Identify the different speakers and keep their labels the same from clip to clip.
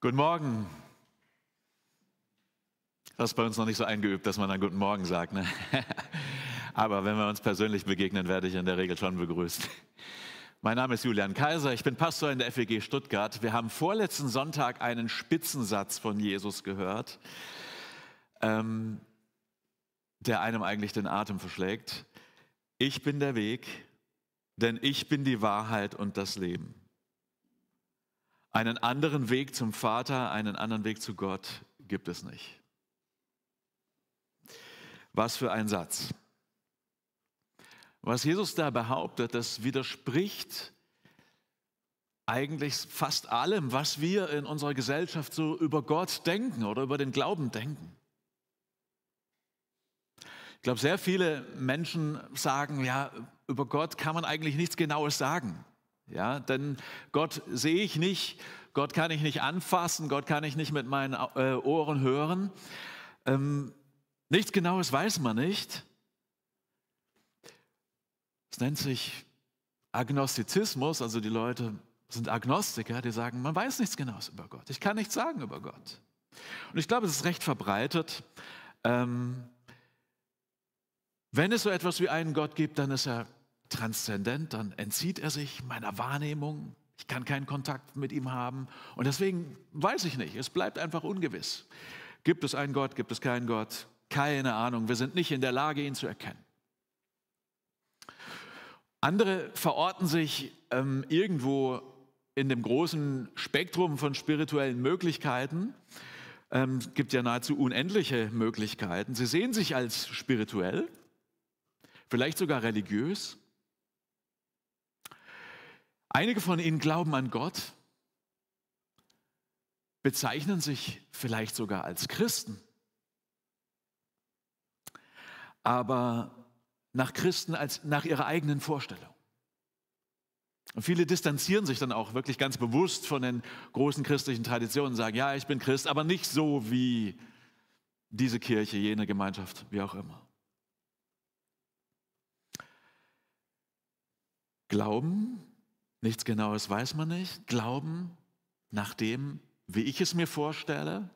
Speaker 1: Guten Morgen. Das ist bei uns noch nicht so eingeübt, dass man dann Guten Morgen sagt. Ne? Aber wenn wir uns persönlich begegnen, werde ich in der Regel schon begrüßt. Mein Name ist Julian Kaiser, ich bin Pastor in der FEG Stuttgart. Wir haben vorletzten Sonntag einen Spitzensatz von Jesus gehört, ähm, der einem eigentlich den Atem verschlägt. Ich bin der Weg, denn ich bin die Wahrheit und das Leben. Einen anderen Weg zum Vater, einen anderen Weg zu Gott gibt es nicht. Was für ein Satz. Was Jesus da behauptet, das widerspricht eigentlich fast allem, was wir in unserer Gesellschaft so über Gott denken oder über den Glauben denken. Ich glaube, sehr viele Menschen sagen, ja, über Gott kann man eigentlich nichts Genaues sagen. Ja, denn Gott sehe ich nicht, Gott kann ich nicht anfassen, Gott kann ich nicht mit meinen äh, Ohren hören. Ähm, nichts Genaues weiß man nicht. Es nennt sich Agnostizismus, also die Leute sind Agnostiker, die sagen, man weiß nichts Genaues über Gott. Ich kann nichts sagen über Gott. Und ich glaube, es ist recht verbreitet. Ähm, wenn es so etwas wie einen Gott gibt, dann ist er transzendent, dann entzieht er sich meiner Wahrnehmung. Ich kann keinen Kontakt mit ihm haben. Und deswegen weiß ich nicht. Es bleibt einfach ungewiss. Gibt es einen Gott? Gibt es keinen Gott? Keine Ahnung. Wir sind nicht in der Lage, ihn zu erkennen. Andere verorten sich ähm, irgendwo in dem großen Spektrum von spirituellen Möglichkeiten. Ähm, es gibt ja nahezu unendliche Möglichkeiten. Sie sehen sich als spirituell, vielleicht sogar religiös, Einige von Ihnen glauben an Gott, bezeichnen sich vielleicht sogar als Christen. Aber nach Christen als nach ihrer eigenen Vorstellung. Und viele distanzieren sich dann auch wirklich ganz bewusst von den großen christlichen Traditionen, und sagen, ja, ich bin Christ, aber nicht so wie diese Kirche, jene Gemeinschaft, wie auch immer. Glauben Nichts Genaues weiß man nicht. Glauben nach dem, wie ich es mir vorstelle.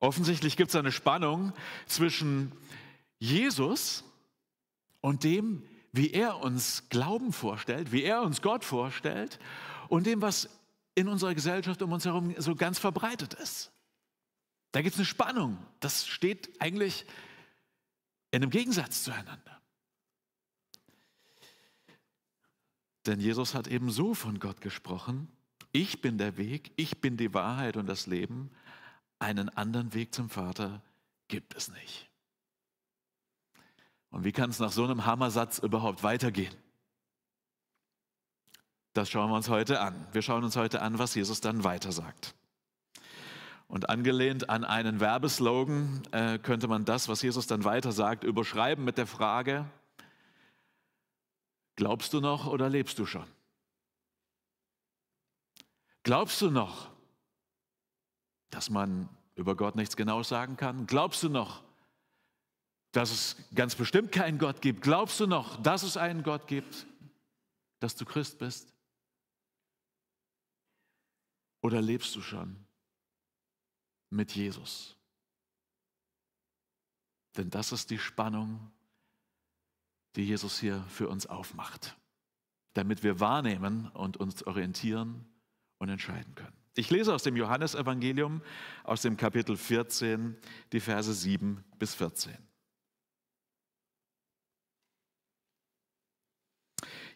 Speaker 1: Offensichtlich gibt es eine Spannung zwischen Jesus und dem, wie er uns Glauben vorstellt, wie er uns Gott vorstellt und dem, was in unserer Gesellschaft um uns herum so ganz verbreitet ist. Da gibt es eine Spannung. Das steht eigentlich in einem Gegensatz zueinander. Denn Jesus hat eben so von Gott gesprochen, ich bin der Weg, ich bin die Wahrheit und das Leben, einen anderen Weg zum Vater gibt es nicht. Und wie kann es nach so einem Hammersatz überhaupt weitergehen? Das schauen wir uns heute an. Wir schauen uns heute an, was Jesus dann weiter sagt. Und angelehnt an einen Werbeslogan äh, könnte man das, was Jesus dann weiter sagt, überschreiben mit der Frage, Glaubst du noch oder lebst du schon? Glaubst du noch, dass man über Gott nichts Genaues sagen kann? Glaubst du noch, dass es ganz bestimmt keinen Gott gibt? Glaubst du noch, dass es einen Gott gibt, dass du Christ bist? Oder lebst du schon mit Jesus? Denn das ist die Spannung, die Jesus hier für uns aufmacht, damit wir wahrnehmen und uns orientieren und entscheiden können. Ich lese aus dem Johannesevangelium, aus dem Kapitel 14, die Verse 7 bis 14.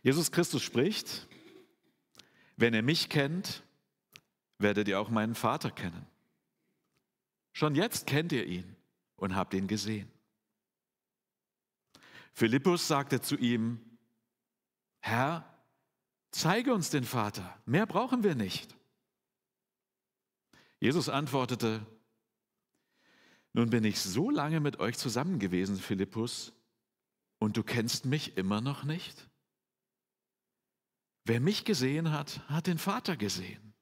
Speaker 1: Jesus Christus spricht, wenn ihr mich kennt, werdet ihr auch meinen Vater kennen. Schon jetzt kennt ihr ihn und habt ihn gesehen. Philippus sagte zu ihm, Herr, zeige uns den Vater, mehr brauchen wir nicht. Jesus antwortete, nun bin ich so lange mit euch zusammen gewesen, Philippus, und du kennst mich immer noch nicht? Wer mich gesehen hat, hat den Vater gesehen.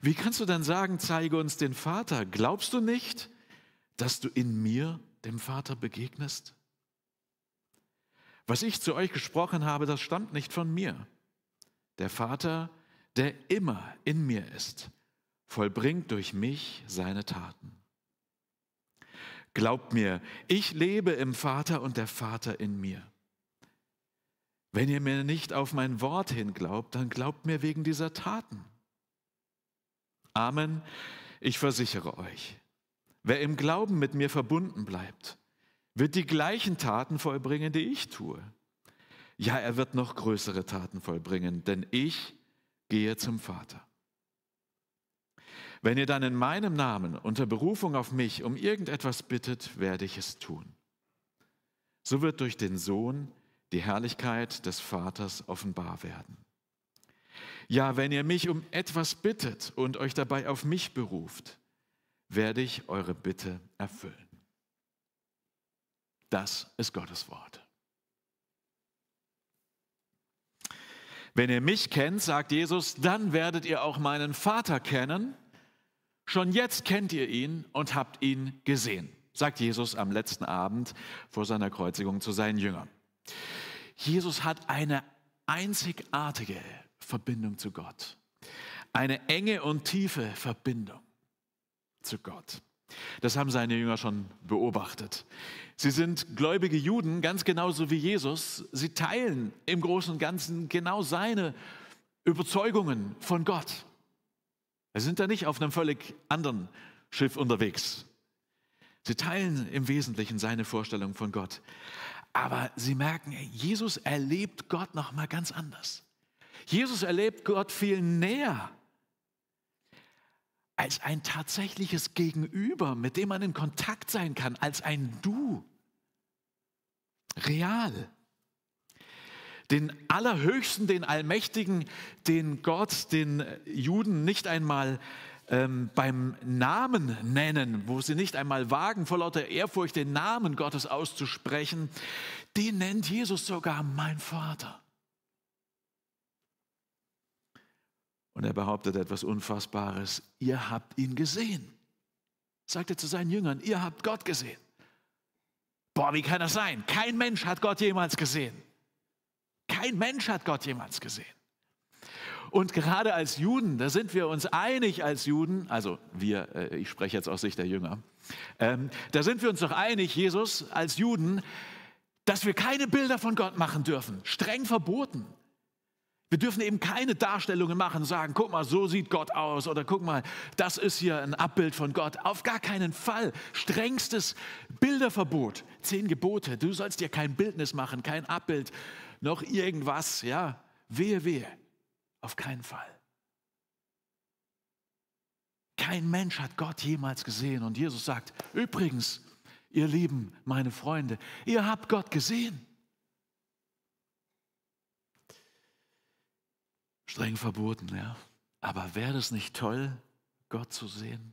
Speaker 1: Wie kannst du dann sagen, zeige uns den Vater? Glaubst du nicht, dass du in mir dem Vater begegnest? Was ich zu euch gesprochen habe, das stammt nicht von mir. Der Vater, der immer in mir ist, vollbringt durch mich seine Taten. Glaubt mir, ich lebe im Vater und der Vater in mir. Wenn ihr mir nicht auf mein Wort hin glaubt, dann glaubt mir wegen dieser Taten. Amen, ich versichere euch, wer im Glauben mit mir verbunden bleibt, wird die gleichen Taten vollbringen, die ich tue. Ja, er wird noch größere Taten vollbringen, denn ich gehe zum Vater. Wenn ihr dann in meinem Namen unter Berufung auf mich um irgendetwas bittet, werde ich es tun. So wird durch den Sohn die Herrlichkeit des Vaters offenbar werden. Ja, wenn ihr mich um etwas bittet und euch dabei auf mich beruft, werde ich eure Bitte erfüllen. Das ist Gottes Wort. Wenn ihr mich kennt, sagt Jesus, dann werdet ihr auch meinen Vater kennen. Schon jetzt kennt ihr ihn und habt ihn gesehen, sagt Jesus am letzten Abend vor seiner Kreuzigung zu seinen Jüngern. Jesus hat eine einzigartige Verbindung zu Gott, eine enge und tiefe Verbindung zu Gott. Das haben seine Jünger schon beobachtet. Sie sind gläubige Juden, ganz genauso wie Jesus. Sie teilen im Großen und Ganzen genau seine Überzeugungen von Gott. Sie sind da nicht auf einem völlig anderen Schiff unterwegs. Sie teilen im Wesentlichen seine Vorstellung von Gott. Aber sie merken, Jesus erlebt Gott noch mal ganz anders. Jesus erlebt Gott viel näher als ein tatsächliches Gegenüber, mit dem man in Kontakt sein kann, als ein Du. Real. Den Allerhöchsten, den Allmächtigen, den Gott den Juden nicht einmal ähm, beim Namen nennen, wo sie nicht einmal wagen, vor lauter Ehrfurcht den Namen Gottes auszusprechen, den nennt Jesus sogar mein Vater. Und er behauptet etwas Unfassbares. Ihr habt ihn gesehen. Sagt er zu seinen Jüngern, ihr habt Gott gesehen. Boah, wie kann das sein? Kein Mensch hat Gott jemals gesehen. Kein Mensch hat Gott jemals gesehen. Und gerade als Juden, da sind wir uns einig als Juden, also wir, äh, ich spreche jetzt aus Sicht der Jünger, ähm, da sind wir uns doch einig, Jesus, als Juden, dass wir keine Bilder von Gott machen dürfen. Streng verboten. Wir dürfen eben keine Darstellungen machen, sagen, guck mal, so sieht Gott aus oder guck mal, das ist hier ein Abbild von Gott. Auf gar keinen Fall. Strengstes Bilderverbot. Zehn Gebote. Du sollst dir kein Bildnis machen, kein Abbild, noch irgendwas. Ja, wehe, wehe. Auf keinen Fall. Kein Mensch hat Gott jemals gesehen. Und Jesus sagt, übrigens, ihr Lieben, meine Freunde, ihr habt Gott gesehen. Streng verboten, ja. Aber wäre das nicht toll, Gott zu sehen?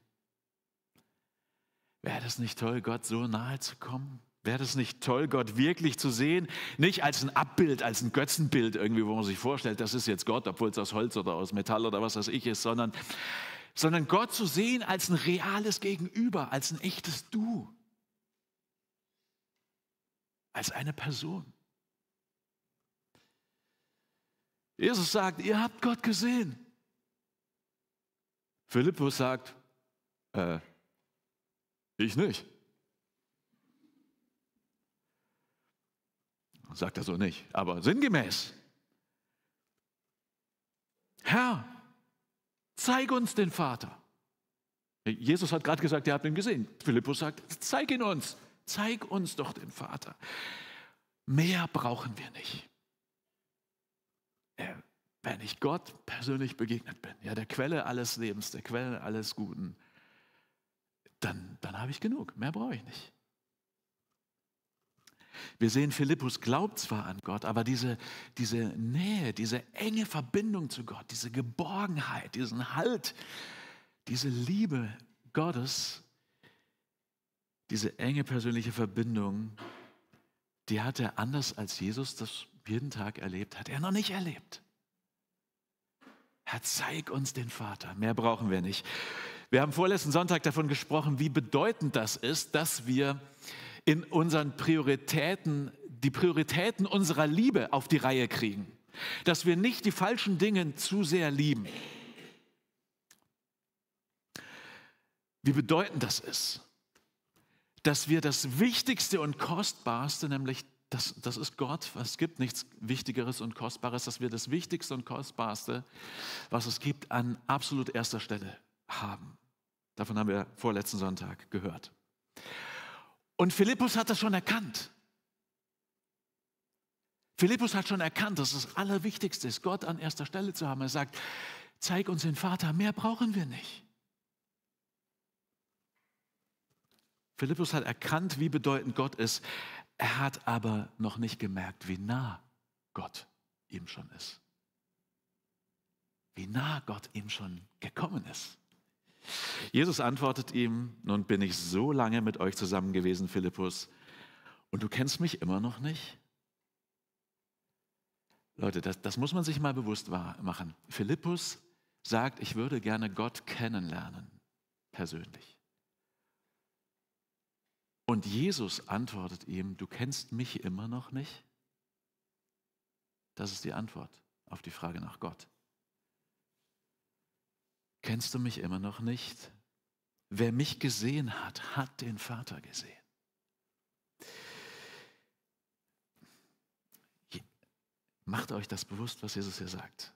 Speaker 1: Wäre das nicht toll, Gott so nahe zu kommen? Wäre das nicht toll, Gott wirklich zu sehen? Nicht als ein Abbild, als ein Götzenbild irgendwie, wo man sich vorstellt, das ist jetzt Gott, obwohl es aus Holz oder aus Metall oder was weiß ich ist, sondern, sondern Gott zu sehen als ein reales Gegenüber, als ein echtes Du, als eine Person. Jesus sagt, ihr habt Gott gesehen. Philippus sagt, äh, ich nicht. Sagt er so nicht, aber sinngemäß. Herr, zeig uns den Vater. Jesus hat gerade gesagt, ihr habt ihn gesehen. Philippus sagt, zeig ihn uns, zeig uns doch den Vater. Mehr brauchen wir nicht wenn ich Gott persönlich begegnet bin, ja, der Quelle alles Lebens, der Quelle alles Guten, dann, dann habe ich genug. Mehr brauche ich nicht. Wir sehen, Philippus glaubt zwar an Gott, aber diese, diese Nähe, diese enge Verbindung zu Gott, diese Geborgenheit, diesen Halt, diese Liebe Gottes, diese enge persönliche Verbindung, die hat er anders als Jesus das jeden Tag erlebt, hat er noch nicht erlebt. Herr, zeig uns den Vater. Mehr brauchen wir nicht. Wir haben vorletzten Sonntag davon gesprochen, wie bedeutend das ist, dass wir in unseren Prioritäten die Prioritäten unserer Liebe auf die Reihe kriegen. Dass wir nicht die falschen Dinge zu sehr lieben. Wie bedeutend das ist, dass wir das Wichtigste und Kostbarste, nämlich das, das ist Gott. Es gibt nichts Wichtigeres und Kostbares, dass wir das Wichtigste und Kostbarste, was es gibt, an absolut erster Stelle haben. Davon haben wir vorletzten Sonntag gehört. Und Philippus hat das schon erkannt. Philippus hat schon erkannt, dass das Allerwichtigste ist, Gott an erster Stelle zu haben. Er sagt, zeig uns den Vater, mehr brauchen wir nicht. Philippus hat erkannt, wie bedeutend Gott ist. Er hat aber noch nicht gemerkt, wie nah Gott ihm schon ist. Wie nah Gott ihm schon gekommen ist. Jesus antwortet ihm, nun bin ich so lange mit euch zusammen gewesen, Philippus, und du kennst mich immer noch nicht? Leute, das, das muss man sich mal bewusst machen. Philippus sagt, ich würde gerne Gott kennenlernen, persönlich. Und Jesus antwortet ihm, du kennst mich immer noch nicht? Das ist die Antwort auf die Frage nach Gott. Kennst du mich immer noch nicht? Wer mich gesehen hat, hat den Vater gesehen. Macht euch das bewusst, was Jesus hier sagt.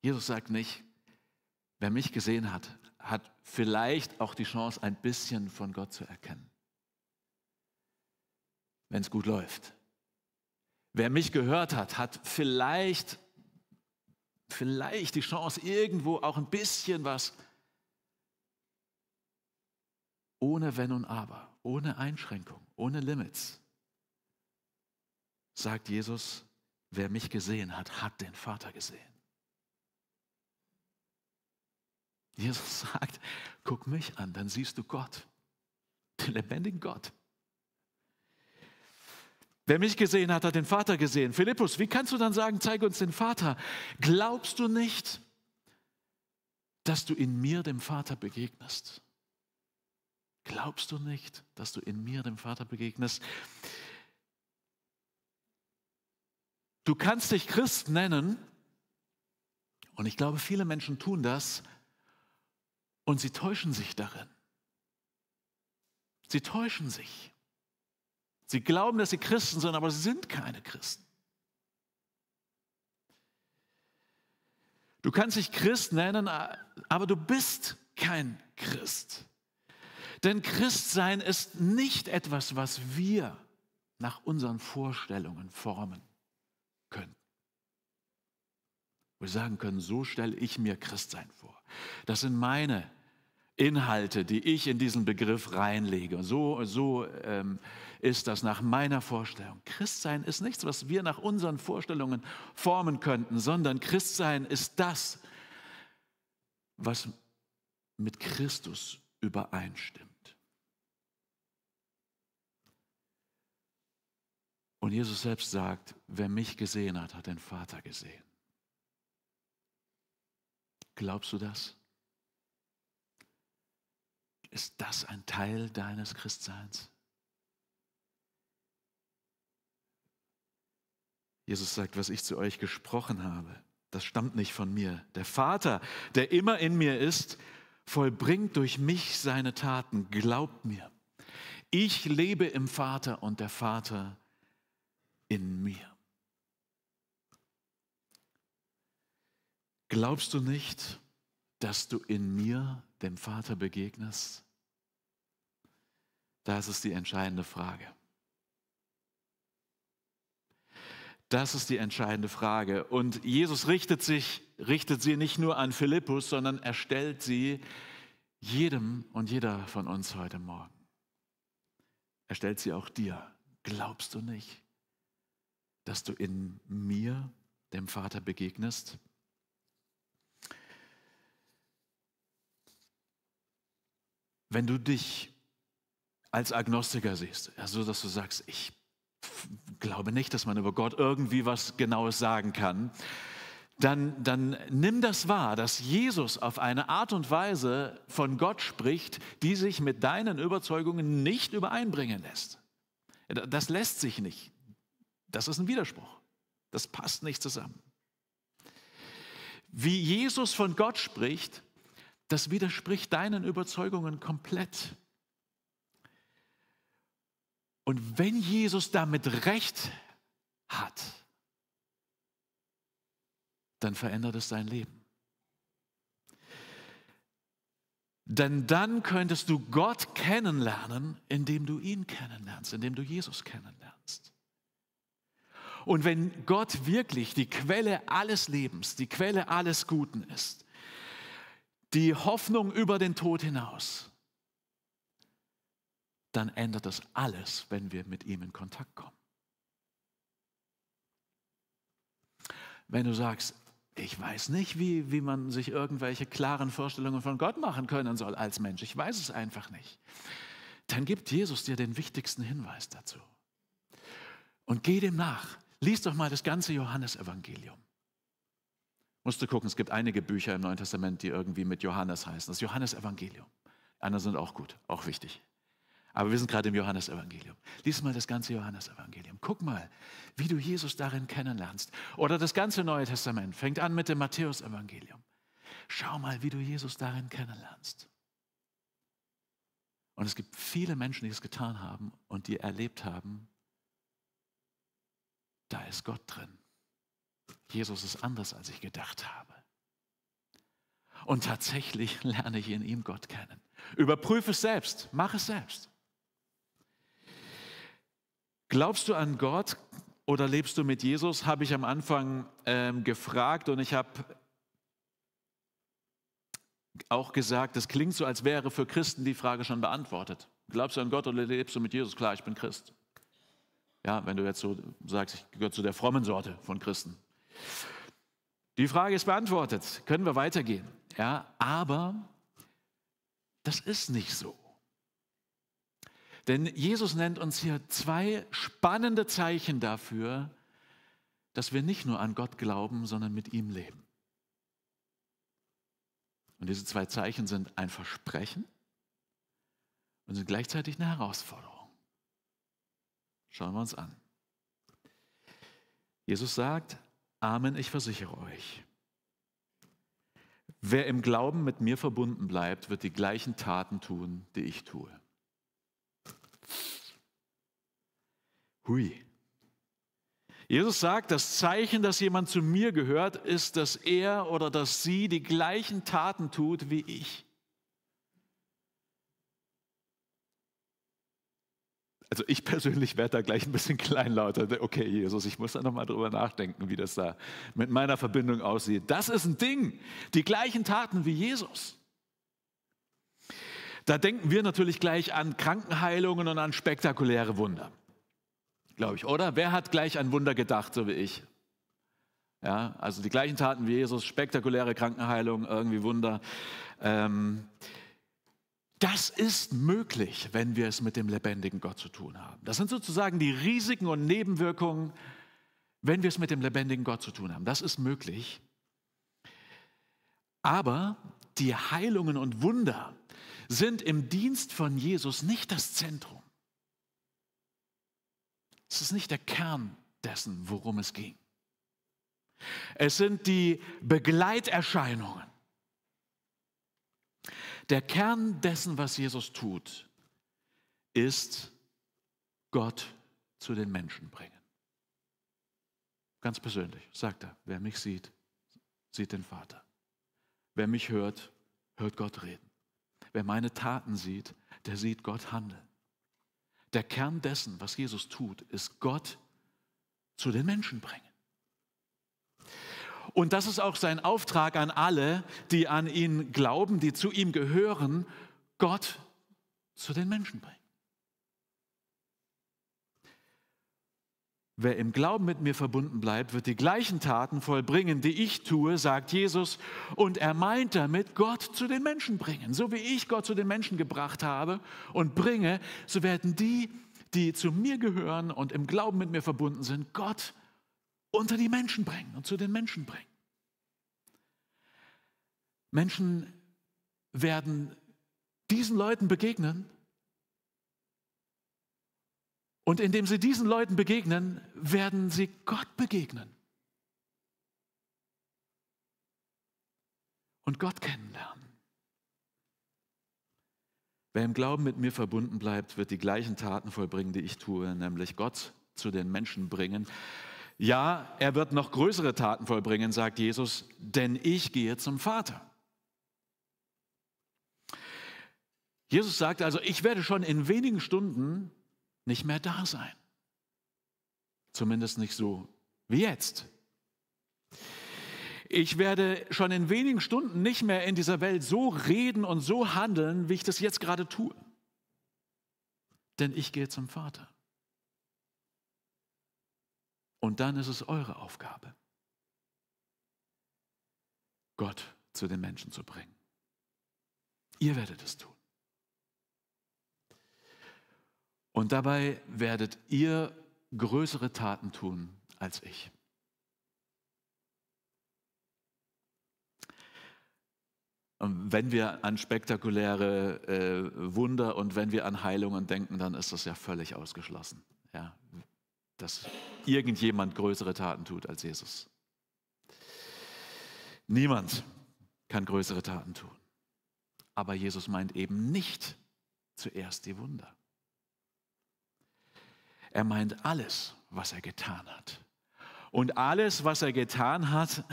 Speaker 1: Jesus sagt nicht, wer mich gesehen hat, hat vielleicht auch die Chance, ein bisschen von Gott zu erkennen wenn es gut läuft. Wer mich gehört hat, hat vielleicht, vielleicht die Chance, irgendwo auch ein bisschen was ohne Wenn und Aber, ohne Einschränkung, ohne Limits. Sagt Jesus, wer mich gesehen hat, hat den Vater gesehen. Jesus sagt, guck mich an, dann siehst du Gott, den lebendigen Gott. Wer mich gesehen hat, hat den Vater gesehen. Philippus, wie kannst du dann sagen, zeige uns den Vater? Glaubst du nicht, dass du in mir dem Vater begegnest? Glaubst du nicht, dass du in mir dem Vater begegnest? Du kannst dich Christ nennen, und ich glaube, viele Menschen tun das, und sie täuschen sich darin. Sie täuschen sich. Sie glauben, dass sie Christen sind, aber sie sind keine Christen. Du kannst dich Christ nennen, aber du bist kein Christ. Denn Christsein ist nicht etwas, was wir nach unseren Vorstellungen formen können. Wo wir sagen können, so stelle ich mir Christsein vor. Das sind meine Inhalte, die ich in diesen Begriff reinlege. so, so ähm, ist das nach meiner Vorstellung. Christsein ist nichts, was wir nach unseren Vorstellungen formen könnten, sondern Christsein ist das, was mit Christus übereinstimmt. Und Jesus selbst sagt, wer mich gesehen hat, hat den Vater gesehen. Glaubst du das? Ist das ein Teil deines Christseins? Jesus sagt, was ich zu euch gesprochen habe, das stammt nicht von mir. Der Vater, der immer in mir ist, vollbringt durch mich seine Taten. Glaubt mir. Ich lebe im Vater und der Vater in mir. Glaubst du nicht, dass du in mir dem Vater begegnest? Das ist die entscheidende Frage. Das ist die entscheidende Frage. Und Jesus richtet sich, richtet sie nicht nur an Philippus, sondern er stellt sie jedem und jeder von uns heute Morgen. Er stellt sie auch dir. Glaubst du nicht, dass du in mir, dem Vater, begegnest? wenn du dich als Agnostiker siehst, also dass du sagst, ich glaube nicht, dass man über Gott irgendwie was Genaues sagen kann, dann, dann nimm das wahr, dass Jesus auf eine Art und Weise von Gott spricht, die sich mit deinen Überzeugungen nicht übereinbringen lässt. Das lässt sich nicht. Das ist ein Widerspruch. Das passt nicht zusammen. Wie Jesus von Gott spricht, das widerspricht deinen Überzeugungen komplett. Und wenn Jesus damit recht hat, dann verändert es dein Leben. Denn dann könntest du Gott kennenlernen, indem du ihn kennenlernst, indem du Jesus kennenlernst. Und wenn Gott wirklich die Quelle alles Lebens, die Quelle alles Guten ist, die Hoffnung über den Tod hinaus, dann ändert das alles, wenn wir mit ihm in Kontakt kommen. Wenn du sagst, ich weiß nicht, wie, wie man sich irgendwelche klaren Vorstellungen von Gott machen können soll als Mensch, ich weiß es einfach nicht, dann gibt Jesus dir den wichtigsten Hinweis dazu. Und geh dem nach. Lies doch mal das ganze Johannesevangelium. Musst du gucken, es gibt einige Bücher im Neuen Testament, die irgendwie mit Johannes heißen. Das Johannesevangelium. Andere sind auch gut, auch wichtig. Aber wir sind gerade im Johannesevangelium. Lies mal das ganze Johannesevangelium. Guck mal, wie du Jesus darin kennenlernst. Oder das ganze Neue Testament fängt an mit dem Matthäusevangelium. Schau mal, wie du Jesus darin kennenlernst. Und es gibt viele Menschen, die es getan haben und die erlebt haben, da ist Gott drin. Jesus ist anders, als ich gedacht habe. Und tatsächlich lerne ich in ihm Gott kennen. Überprüfe es selbst, mach es selbst. Glaubst du an Gott oder lebst du mit Jesus? Habe ich am Anfang ähm, gefragt und ich habe auch gesagt, es klingt so, als wäre für Christen die Frage schon beantwortet. Glaubst du an Gott oder lebst du mit Jesus? Klar, ich bin Christ. Ja, wenn du jetzt so sagst, ich gehöre zu der frommen Sorte von Christen, die Frage ist beantwortet, können wir weitergehen. Ja, aber das ist nicht so. Denn Jesus nennt uns hier zwei spannende Zeichen dafür, dass wir nicht nur an Gott glauben, sondern mit ihm leben. Und diese zwei Zeichen sind ein Versprechen und sind gleichzeitig eine Herausforderung. Schauen wir uns an. Jesus sagt, Amen, ich versichere euch. Wer im Glauben mit mir verbunden bleibt, wird die gleichen Taten tun, die ich tue. Hui. Jesus sagt, das Zeichen, dass jemand zu mir gehört, ist, dass er oder dass sie die gleichen Taten tut wie ich. also ich persönlich werde da gleich ein bisschen kleinlauter. Okay, Jesus, ich muss da nochmal drüber nachdenken, wie das da mit meiner Verbindung aussieht. Das ist ein Ding. Die gleichen Taten wie Jesus. Da denken wir natürlich gleich an Krankenheilungen und an spektakuläre Wunder. Glaube ich, oder? Wer hat gleich an Wunder gedacht, so wie ich? Ja, also die gleichen Taten wie Jesus, spektakuläre Krankenheilungen, irgendwie Wunder. Ähm, das ist möglich, wenn wir es mit dem lebendigen Gott zu tun haben. Das sind sozusagen die Risiken und Nebenwirkungen, wenn wir es mit dem lebendigen Gott zu tun haben. Das ist möglich. Aber die Heilungen und Wunder sind im Dienst von Jesus nicht das Zentrum. Es ist nicht der Kern dessen, worum es ging. Es sind die Begleiterscheinungen. Der Kern dessen, was Jesus tut, ist Gott zu den Menschen bringen. Ganz persönlich sagt er, wer mich sieht, sieht den Vater. Wer mich hört, hört Gott reden. Wer meine Taten sieht, der sieht Gott handeln. Der Kern dessen, was Jesus tut, ist Gott zu den Menschen bringen. Und das ist auch sein Auftrag an alle, die an ihn glauben, die zu ihm gehören, Gott zu den Menschen bringen. Wer im Glauben mit mir verbunden bleibt, wird die gleichen Taten vollbringen, die ich tue, sagt Jesus. Und er meint damit, Gott zu den Menschen bringen. So wie ich Gott zu den Menschen gebracht habe und bringe, so werden die, die zu mir gehören und im Glauben mit mir verbunden sind, Gott zu unter die Menschen bringen und zu den Menschen bringen. Menschen werden diesen Leuten begegnen und indem sie diesen Leuten begegnen, werden sie Gott begegnen und Gott kennenlernen. Wer im Glauben mit mir verbunden bleibt, wird die gleichen Taten vollbringen, die ich tue, nämlich Gott zu den Menschen bringen. Ja, er wird noch größere Taten vollbringen, sagt Jesus, denn ich gehe zum Vater. Jesus sagt also, ich werde schon in wenigen Stunden nicht mehr da sein. Zumindest nicht so wie jetzt. Ich werde schon in wenigen Stunden nicht mehr in dieser Welt so reden und so handeln, wie ich das jetzt gerade tue. Denn ich gehe zum Vater. Und dann ist es eure Aufgabe, Gott zu den Menschen zu bringen. Ihr werdet es tun. Und dabei werdet ihr größere Taten tun als ich. wenn wir an spektakuläre äh, Wunder und wenn wir an Heilungen denken, dann ist das ja völlig ausgeschlossen dass irgendjemand größere Taten tut als Jesus. Niemand kann größere Taten tun. Aber Jesus meint eben nicht zuerst die Wunder. Er meint alles, was er getan hat. Und alles, was er getan hat,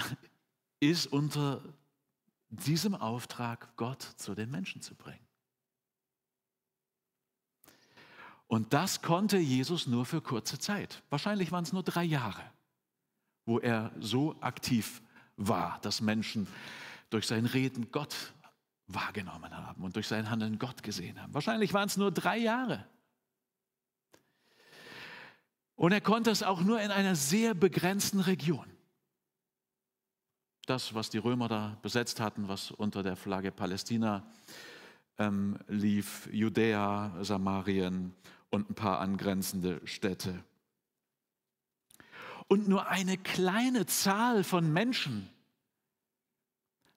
Speaker 1: ist unter diesem Auftrag, Gott zu den Menschen zu bringen. Und das konnte Jesus nur für kurze Zeit. Wahrscheinlich waren es nur drei Jahre, wo er so aktiv war, dass Menschen durch sein Reden Gott wahrgenommen haben und durch sein Handeln Gott gesehen haben. Wahrscheinlich waren es nur drei Jahre. Und er konnte es auch nur in einer sehr begrenzten Region. Das, was die Römer da besetzt hatten, was unter der Flagge Palästina ähm, lief, Judäa, Samarien und ein paar angrenzende Städte. Und nur eine kleine Zahl von Menschen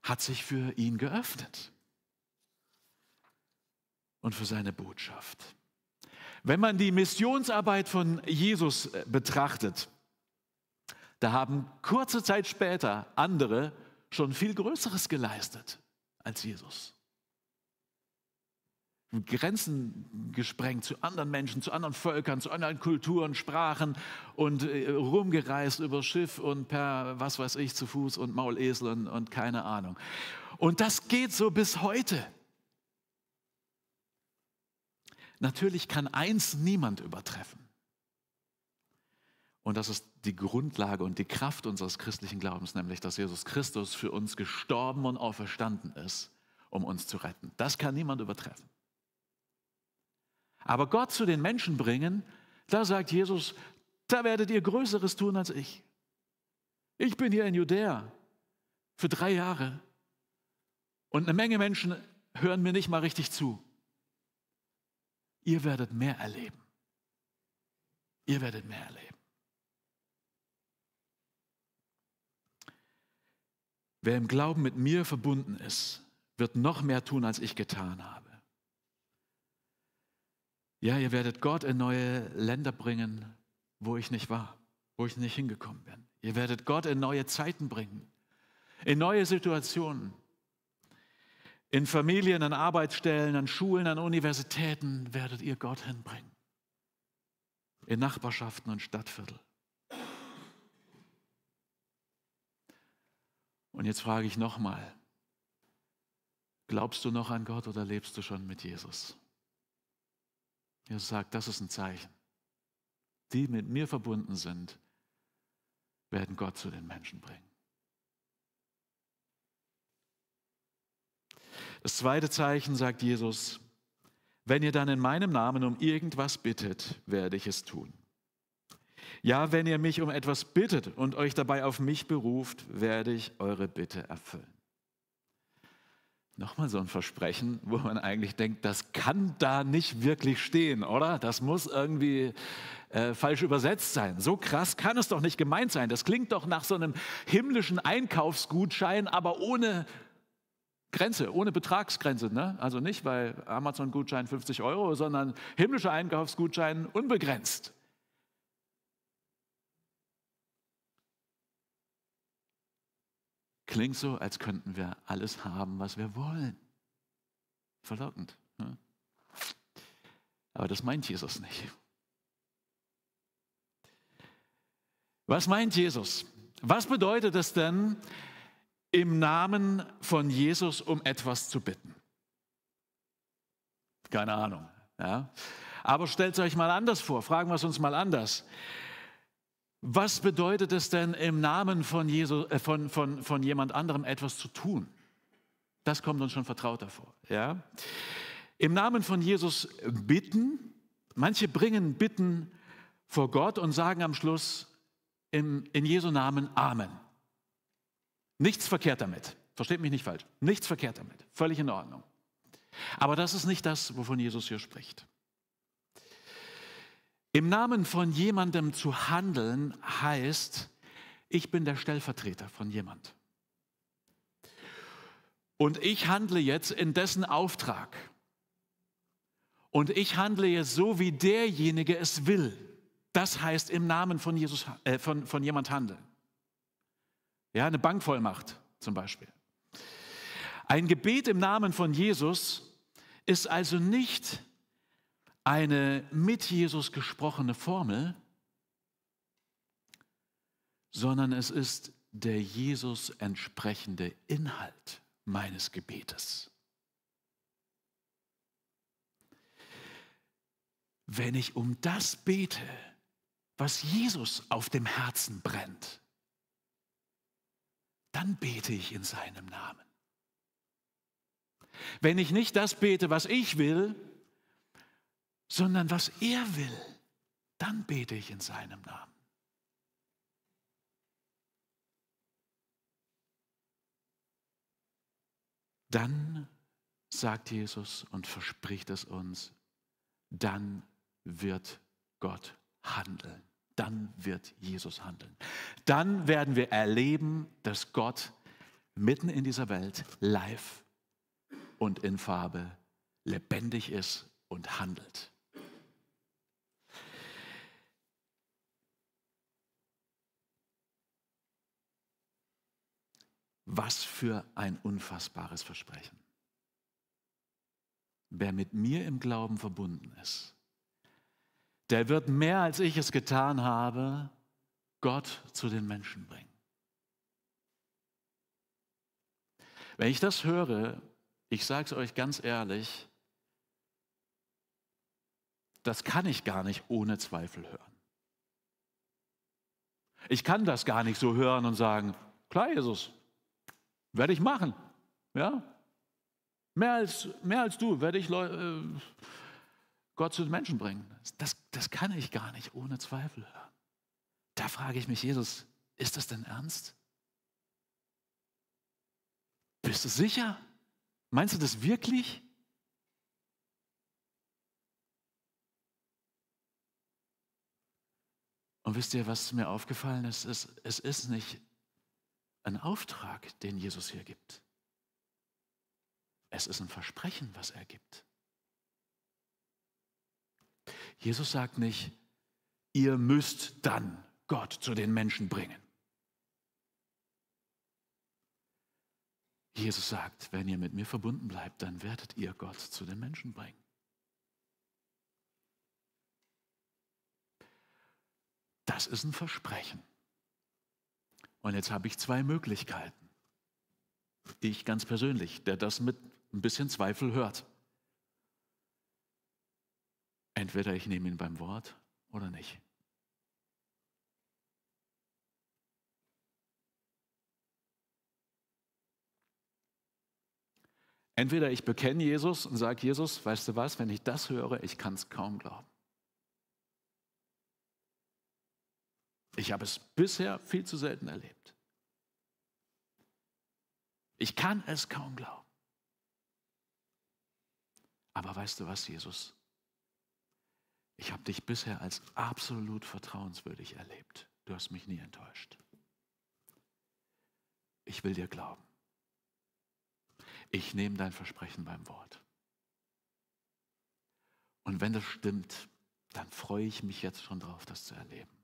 Speaker 1: hat sich für ihn geöffnet und für seine Botschaft. Wenn man die Missionsarbeit von Jesus äh, betrachtet, da haben kurze Zeit später andere schon viel Größeres geleistet als Jesus. Grenzen gesprengt zu anderen Menschen, zu anderen Völkern, zu anderen Kulturen, Sprachen und äh, rumgereist über Schiff und per, was weiß ich, zu Fuß und Maulesel und, und keine Ahnung. Und das geht so bis heute. Natürlich kann eins niemand übertreffen. Und das ist die Grundlage und die Kraft unseres christlichen Glaubens, nämlich dass Jesus Christus für uns gestorben und auferstanden ist, um uns zu retten. Das kann niemand übertreffen. Aber Gott zu den Menschen bringen, da sagt Jesus, da werdet ihr Größeres tun als ich. Ich bin hier in Judäa für drei Jahre und eine Menge Menschen hören mir nicht mal richtig zu. Ihr werdet mehr erleben. Ihr werdet mehr erleben. Wer im Glauben mit mir verbunden ist, wird noch mehr tun, als ich getan habe. Ja, ihr werdet Gott in neue Länder bringen, wo ich nicht war, wo ich nicht hingekommen bin. Ihr werdet Gott in neue Zeiten bringen, in neue Situationen, in Familien, an Arbeitsstellen, an Schulen, an Universitäten werdet ihr Gott hinbringen, in Nachbarschaften und Stadtviertel. Und jetzt frage ich nochmal, glaubst du noch an Gott oder lebst du schon mit Jesus? Jesus sagt, das ist ein Zeichen. Die mit mir verbunden sind, werden Gott zu den Menschen bringen. Das zweite Zeichen, sagt Jesus, wenn ihr dann in meinem Namen um irgendwas bittet, werde ich es tun. Ja, wenn ihr mich um etwas bittet und euch dabei auf mich beruft, werde ich eure Bitte erfüllen. Nochmal so ein Versprechen, wo man eigentlich denkt, das kann da nicht wirklich stehen, oder? Das muss irgendwie äh, falsch übersetzt sein. So krass kann es doch nicht gemeint sein. Das klingt doch nach so einem himmlischen Einkaufsgutschein, aber ohne Grenze, ohne Betragsgrenze. Ne? Also nicht bei Amazon-Gutschein 50 Euro, sondern himmlischer Einkaufsgutschein unbegrenzt. Klingt so, als könnten wir alles haben, was wir wollen. Verlockend. Ne? Aber das meint Jesus nicht. Was meint Jesus? Was bedeutet es denn, im Namen von Jesus um etwas zu bitten? Keine Ahnung. Ja? Aber stellt es euch mal anders vor, fragen wir es uns mal anders. Was bedeutet es denn, im Namen von, Jesus, äh, von, von, von jemand anderem etwas zu tun? Das kommt uns schon vertraut davor. Ja? Im Namen von Jesus bitten. Manche bringen Bitten vor Gott und sagen am Schluss im, in Jesu Namen Amen. Nichts verkehrt damit. Versteht mich nicht falsch. Nichts verkehrt damit. Völlig in Ordnung. Aber das ist nicht das, wovon Jesus hier spricht. Im Namen von jemandem zu handeln heißt, ich bin der Stellvertreter von jemand. Und ich handle jetzt in dessen Auftrag. Und ich handle jetzt so, wie derjenige es will. Das heißt im Namen von, Jesus, äh, von, von jemand handeln. Ja, eine Bankvollmacht zum Beispiel. Ein Gebet im Namen von Jesus ist also nicht eine mit Jesus gesprochene Formel, sondern es ist der Jesus entsprechende Inhalt meines Gebetes. Wenn ich um das bete, was Jesus auf dem Herzen brennt, dann bete ich in seinem Namen. Wenn ich nicht das bete, was ich will, sondern was er will, dann bete ich in seinem Namen. Dann sagt Jesus und verspricht es uns, dann wird Gott handeln. Dann wird Jesus handeln. Dann werden wir erleben, dass Gott mitten in dieser Welt live und in Farbe lebendig ist und handelt. Was für ein unfassbares Versprechen. Wer mit mir im Glauben verbunden ist, der wird mehr als ich es getan habe, Gott zu den Menschen bringen. Wenn ich das höre, ich sage es euch ganz ehrlich, das kann ich gar nicht ohne Zweifel hören. Ich kann das gar nicht so hören und sagen, klar Jesus, werde ich machen. Ja? Mehr, als, mehr als du werde ich Leu äh, Gott zu den Menschen bringen. Das, das kann ich gar nicht ohne Zweifel hören. Da frage ich mich, Jesus, ist das denn ernst? Bist du sicher? Meinst du das wirklich? Und wisst ihr, was mir aufgefallen ist? Es, es ist nicht ein Auftrag, den Jesus hier gibt. Es ist ein Versprechen, was er gibt. Jesus sagt nicht, ihr müsst dann Gott zu den Menschen bringen. Jesus sagt, wenn ihr mit mir verbunden bleibt, dann werdet ihr Gott zu den Menschen bringen. Das ist ein Versprechen. Und jetzt habe ich zwei Möglichkeiten. Ich ganz persönlich, der das mit ein bisschen Zweifel hört. Entweder ich nehme ihn beim Wort oder nicht. Entweder ich bekenne Jesus und sage, Jesus, weißt du was, wenn ich das höre, ich kann es kaum glauben. Ich habe es bisher viel zu selten erlebt. Ich kann es kaum glauben. Aber weißt du was, Jesus? Ich habe dich bisher als absolut vertrauenswürdig erlebt. Du hast mich nie enttäuscht. Ich will dir glauben. Ich nehme dein Versprechen beim Wort. Und wenn das stimmt, dann freue ich mich jetzt schon drauf, das zu erleben.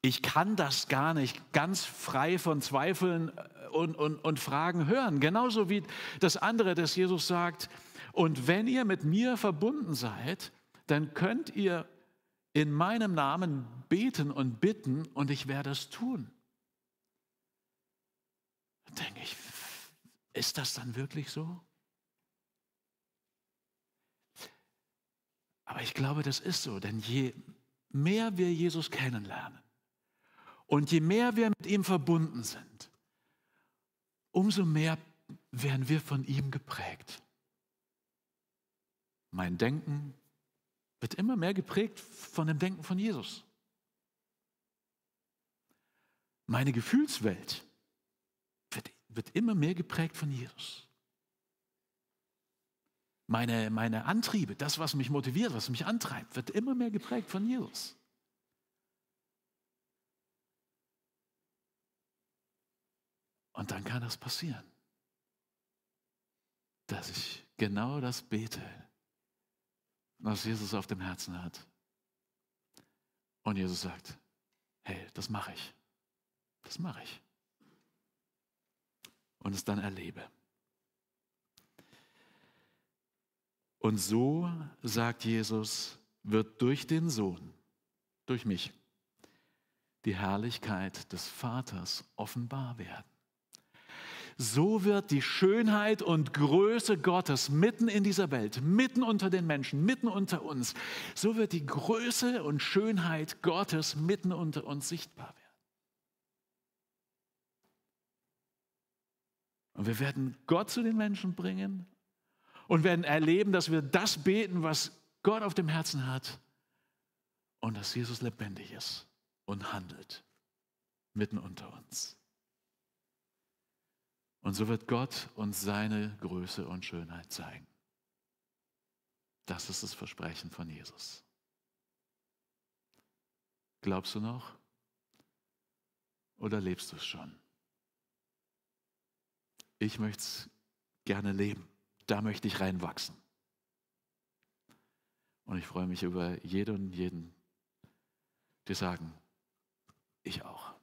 Speaker 1: ich kann das gar nicht ganz frei von Zweifeln äh, und, und, und Fragen hören. Genauso wie das andere, das Jesus sagt, und wenn ihr mit mir verbunden seid, dann könnt ihr in meinem Namen beten und bitten und ich werde es tun. Da denke ich, ist das dann wirklich so? Aber ich glaube, das ist so, denn je mehr wir Jesus kennenlernen, und je mehr wir mit ihm verbunden sind, umso mehr werden wir von ihm geprägt. Mein Denken wird immer mehr geprägt von dem Denken von Jesus. Meine Gefühlswelt wird, wird immer mehr geprägt von Jesus. Meine, meine Antriebe, das, was mich motiviert, was mich antreibt, wird immer mehr geprägt von Jesus. Und dann kann das passieren, dass ich genau das bete, was Jesus auf dem Herzen hat. Und Jesus sagt, hey, das mache ich. Das mache ich. Und es dann erlebe. Und so, sagt Jesus, wird durch den Sohn, durch mich, die Herrlichkeit des Vaters offenbar werden so wird die Schönheit und Größe Gottes mitten in dieser Welt, mitten unter den Menschen, mitten unter uns, so wird die Größe und Schönheit Gottes mitten unter uns sichtbar werden. Und wir werden Gott zu den Menschen bringen und werden erleben, dass wir das beten, was Gott auf dem Herzen hat und dass Jesus lebendig ist und handelt mitten unter uns. Und so wird Gott uns seine Größe und Schönheit zeigen. Das ist das Versprechen von Jesus. Glaubst du noch? Oder lebst du es schon? Ich möchte es gerne leben. Da möchte ich reinwachsen. Und ich freue mich über jeden und jeden, die sagen, ich auch.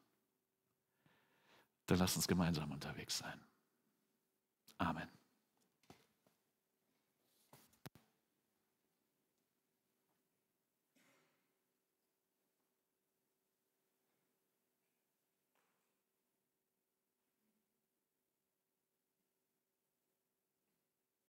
Speaker 1: Dann lass uns gemeinsam unterwegs sein. Amen.